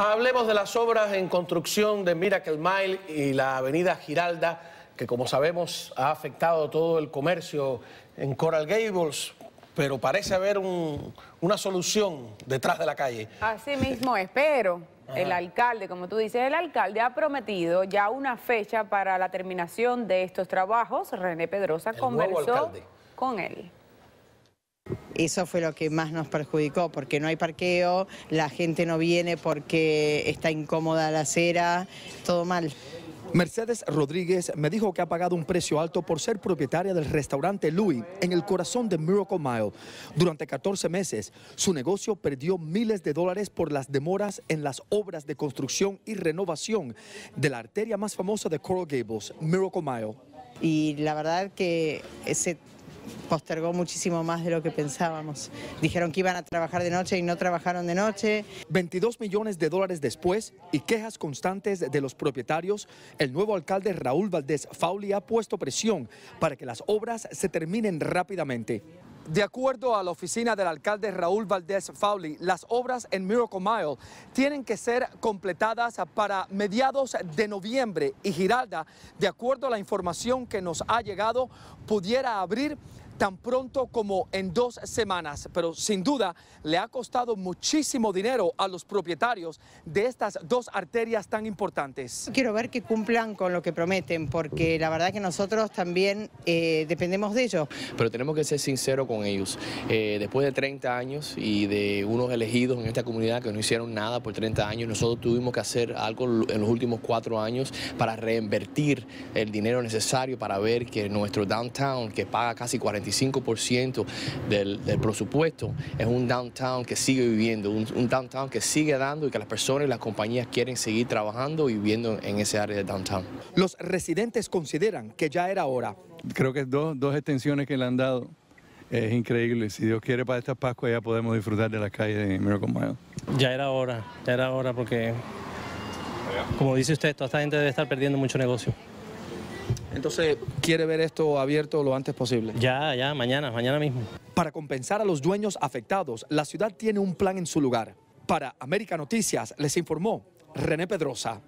Hablemos de las obras en construcción de Miracle Mile y la avenida Giralda, que como sabemos ha afectado todo el comercio en Coral Gables, pero parece haber una solución detrás de la calle. Así mismo espero. El alcalde, como tú dices, el alcalde ha prometido ya una fecha para la terminación de estos trabajos. René Pedrosa conversó con él. Eso fue lo que más nos perjudicó, porque no hay parqueo, la gente no viene porque está incómoda la acera, todo mal. Mercedes Rodríguez me dijo que ha pagado un precio alto por ser propietaria del restaurante Louis en el corazón de Miracle Mile. Durante 14 meses, su negocio perdió miles de dólares por las demoras en las obras de construcción y renovación de la arteria más famosa de Coral Gables, Miracle Mile. Y la verdad que ese postergó muchísimo más de lo que pensábamos. Dijeron que iban a trabajar de noche y no trabajaron de noche. 22 millones de dólares después y quejas constantes de los propietarios, el nuevo alcalde Raúl Valdés Fauli ha puesto presión para que las obras se terminen rápidamente. De acuerdo a la oficina del alcalde Raúl Valdés Fauli, las obras en Miracle Mile tienen que ser completadas para mediados de noviembre y Giralda, de acuerdo a la información que nos ha llegado, pudiera abrir tan pronto como en dos semanas, pero sin duda le ha costado muchísimo dinero a los propietarios de estas dos arterias tan importantes. Quiero ver que cumplan con lo que prometen, porque la verdad que nosotros también eh, dependemos de ellos. Pero tenemos que ser sinceros con ellos. Eh, después de 30 años y de unos elegidos en esta comunidad que no hicieron nada por 30 años, nosotros tuvimos que hacer algo en los últimos cuatro años para reinvertir el dinero necesario para ver que nuestro downtown, que paga casi 40 25% del, del, presupuesto, es un downtown que sigue viviendo, un, downtown que sigue dando y que las personas y las compañías quieren seguir trabajando y viviendo en ese área de downtown. Los residentes consideran que ya era hora. Creo que dos, dos extensiones que le han dado es increíble. Si Dios quiere para esta Pascua ya podemos disfrutar de las calles de Miracle Ya era hora, ya era hora porque, como dice usted, toda esta gente debe estar perdiendo mucho negocio. Entonces, quiere ver esto abierto lo antes posible. Ya, ya, mañana, mañana mismo. Para compensar a los dueños afectados, la ciudad tiene un plan en su lugar. Para América Noticias les informó René Pedrosa.